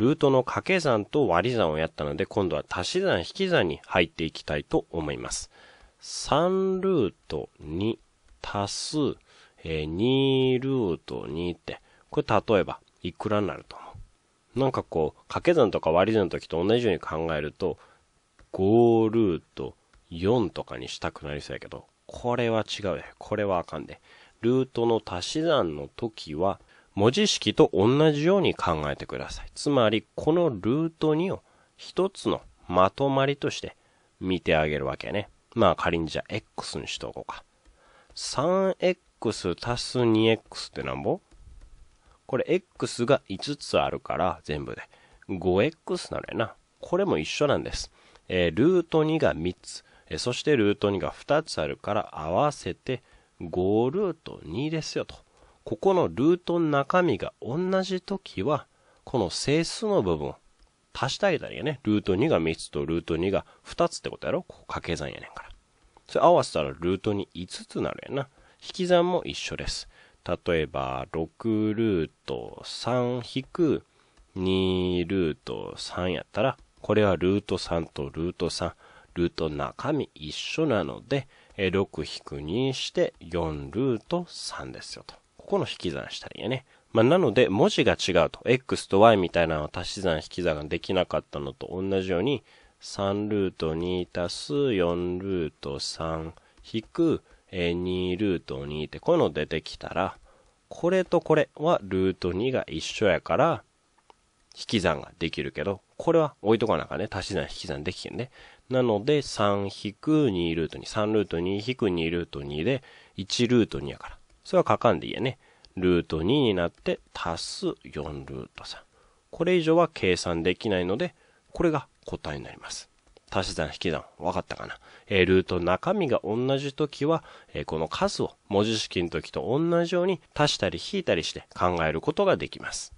ルートの掛け算と割り算をやったので、今度は足し算引き算に入っていきたいと思います。3ルート2足す、えー、2ルート2って、これ例えばいくらになると思うなんかこう、掛け算とか割り算の時と同じように考えると、5ルート4とかにしたくなりそうやけど、これは違うで。これはあかんで。ルートの足し算の時は、文字式と同じように考えてください。つまり、このルート2を一つのまとまりとして見てあげるわけね。まあ仮にじゃあ x にしとこうか。3x 足す 2x ってなんぼこれ x が5つあるから全部で 5x なのやな。これも一緒なんです。えー、ルート2が3つ、えー、そしてルート2が2つあるから合わせて5ルート2ですよと。ここのルートの中身が同じ時は、この整数の部分、を足してあげたらいいよね。ルート2が3つとルート2が2つってことやろここ掛け算やねんから。それ合わせたらルート25つなるやな。引き算も一緒です。例えば、6ルート3引く2ルート3やったら、これはルート3とルート3、ルート中身一緒なので、6引く2して4ルート3ですよと。この引き算したりよね。まあ、なので、文字が違うと。x と y みたいなのは足し算引き算ができなかったのと同じように、3ルート2足す4ルート3引く2ルート2ってこういうの出てきたら、これとこれはルート2が一緒やから、引き算ができるけど、これは置いとかなかね、足し算引き算できへんね。なので、3-2ルート2、3ルート2-2ルート2で、1ルート2やから。それは書かんでいいやね。ルート2になって足す4ルート3。これ以上は計算できないので、これが答えになります。足し算引き算、分かったかな。えー、ルート中身が同じ時は、えー、この数を文字式の時と同じように足したり引いたりして考えることができます。